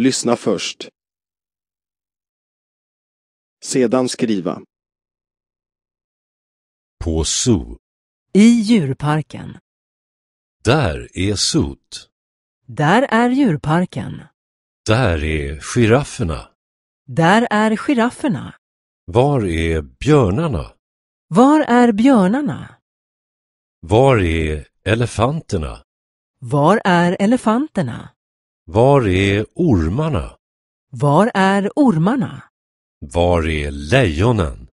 Lyssna först. Sedan skriva. På zoo. I djurparken. Där är zoot. Där är djurparken. Där är girafferna. Där är girafferna. Var är björnarna? Var är björnarna? Var är elefanterna? Var är elefanterna? Var är ormarna? Var är ormarna? Var är lejonen?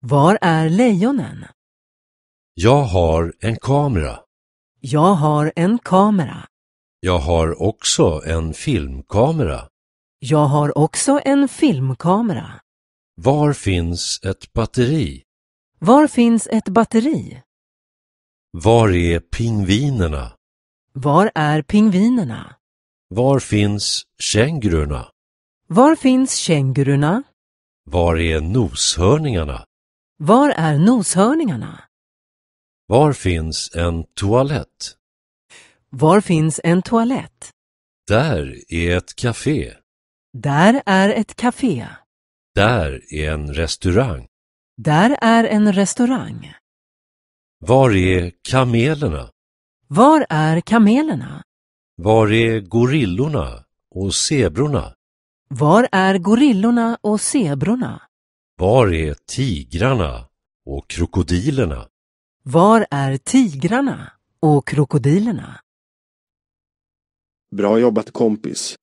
Var är lejonen? Jag har en kamera. Jag har en kamera. Jag har också en filmkamera. Jag har också en filmkamera. Var finns ett batteri? Var finns ett batteri? Var är pingvinerna? Var är pingvinerna? Var finns kängurorna? Var finns kängurorna? Var är noshörningarna? Var är noshörningarna? Var finns en toalett? Var finns en toalett? Där är ett café. Där är ett café. Där är en restaurang. Där är en restaurang. Var är kamelerna? Var är kamelerna? Var är gorillorna och zebrorna? Var är gorillorna och zebrorna? Var är tigrarna och krokodilerna? Var är tigrarna och krokodilerna? Bra jobbat kompis!